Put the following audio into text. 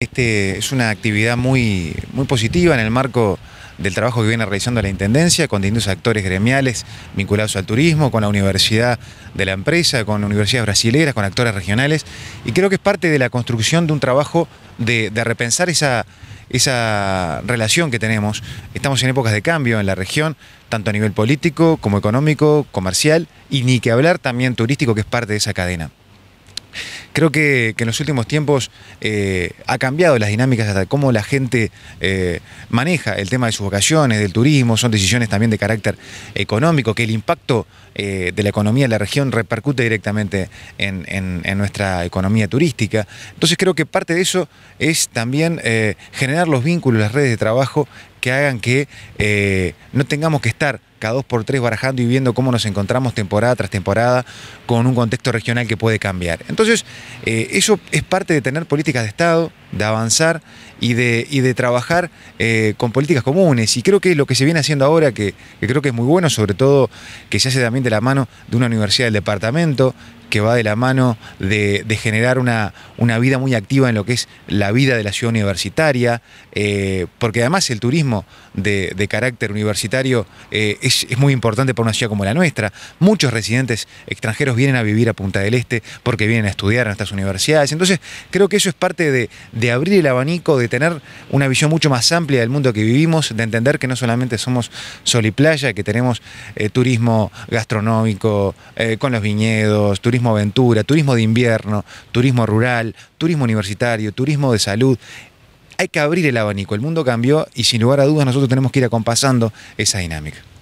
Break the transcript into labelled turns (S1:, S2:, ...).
S1: Este es una actividad muy, muy positiva en el marco del trabajo que viene realizando la Intendencia con distintos actores gremiales vinculados al turismo, con la universidad de la empresa, con universidades brasileras, con actores regionales. Y creo que es parte de la construcción de un trabajo de, de repensar esa, esa relación que tenemos. Estamos en épocas de cambio en la región, tanto a nivel político como económico, comercial, y ni que hablar también turístico, que es parte de esa cadena creo que, en los últimos tiempos eh, ha cambiado las dinámicas hasta cómo la gente eh, maneja el tema de sus vacaciones, del turismo, son decisiones también de carácter económico, que el impacto eh, de la economía de la región repercute directamente en, nuestra economía turística. Entonces creo que parte de eso es también generar los vínculos, las redes de trabajo que hagan que eh, no tengamos que estar cada dos por tres barajando y viendo cómo nos encontramos temporada tras temporada con un contexto regional que puede cambiar. Entonces, eh, eso es parte de tener políticas de Estado, de avanzar y de, de trabajar eh, con políticas comunes. Y creo que lo que se viene haciendo ahora, que, que, creo que es muy bueno, sobre todo que se hace también de la mano de una universidad del departamento, que va de la mano de, generar una, una, vida muy activa en lo que es la vida de la ciudad universitaria, eh, porque además el turismo de, carácter universitario eh, es, muy importante para una ciudad como la nuestra. Muchos residentes extranjeros vienen a vivir a Punta del Este porque vienen a estudiar en estas universidades. Entonces, creo que eso es parte de, abrir el abanico, de tener una visión mucho más amplia del mundo que vivimos, de entender que no solamente somos sol y playa, que tenemos eh, turismo gastronómico, con los viñedos, turismo turismo aventura, turismo de invierno, turismo rural, turismo universitario, turismo de salud. Hay que abrir el abanico, el mundo cambió y sin lugar a dudas nosotros tenemos que ir acompasando esa dinámica.